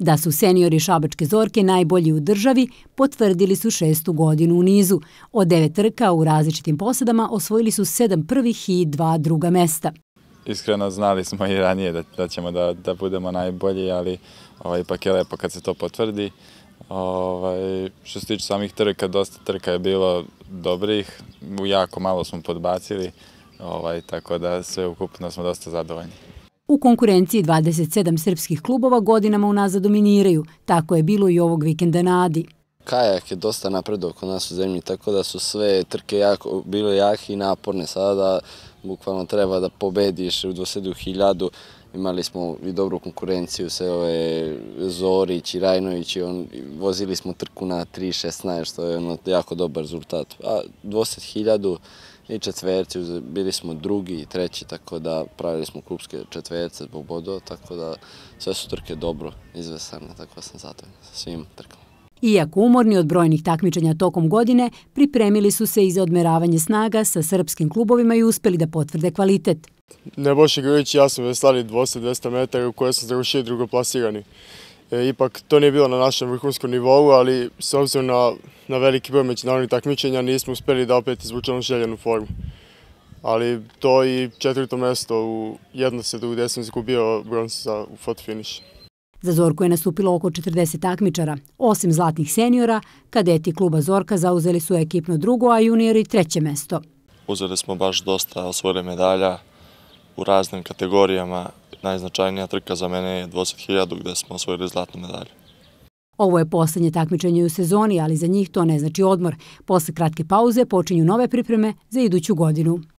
Da su seniori Šabačke Zorke najbolji u državi, potvrdili su šestu godinu u nizu. Od devet trka u različitim posadama osvojili su sedam prvih i dva druga mesta. Iskreno znali smo i ranije da ćemo da budemo najbolji, ali ovaj, ipak je lepo kad se to potvrdi. Ovaj, što se tiče samih trka, dosta trka je bilo dobrih, jako malo smo podbacili, ovaj, tako da sve ukupno smo dosta zadovoljni. U konkurenciji 27 srpskih klubova godinama unazad dominiraju, tako je bilo i ovog vikenda na Adi. Kajak je dosta napredo oko nas u zemlji, tako da su sve trke bile jake i naporne. Sada bukvalno treba da pobediš u dvosedu hiljadu. Imali smo i dobru konkurenciju, sa ove Zorić i Rajnović, i vozili smo trku na 3.16, što je ono jako dobar rezultat. A dvosed hiljadu i četverci, bili smo drugi i treći, tako da pravili smo klubske četverce zbog bodo, tako da sve su trke dobro izvesane, tako da sam zatim sa svim trkama. Iako umorni od brojnih takmičenja tokom godine, pripremili su se i za odmeravanje snaga sa srpskim klubovima i uspeli da potvrde kvalitet. Neboši Grujić i ja sam veslali 200-200 metara u kojoj sam završio drugoplasirani. E, ipak to nije bilo na našem vrhunskom nivou, ali s obzirom na, veliki broj međunarodnih takmičenja nismo uspeli da opet izvučemo željenu formu. Ali to i četvrto mesto u jednom sedu gdje sam izgubio bronsa u foto Za Zorku je nastupilo oko 40 takmičara. Osim zlatnih seniora, kadeti kluba Zorka zauzeli su ekipno drugo, a juniori treće mesto. Uzeli smo baš dosta osvore medalja, u raznim kategorijama. Najznačajnija trka za mene je 20.000 gde smo osvojili zlatnu medalju. Ovo je posljednje takmičenje u sezoni, ali za njih to ne znači odmor. Posle kratke pauze počinju nove pripreme za iduću godinu.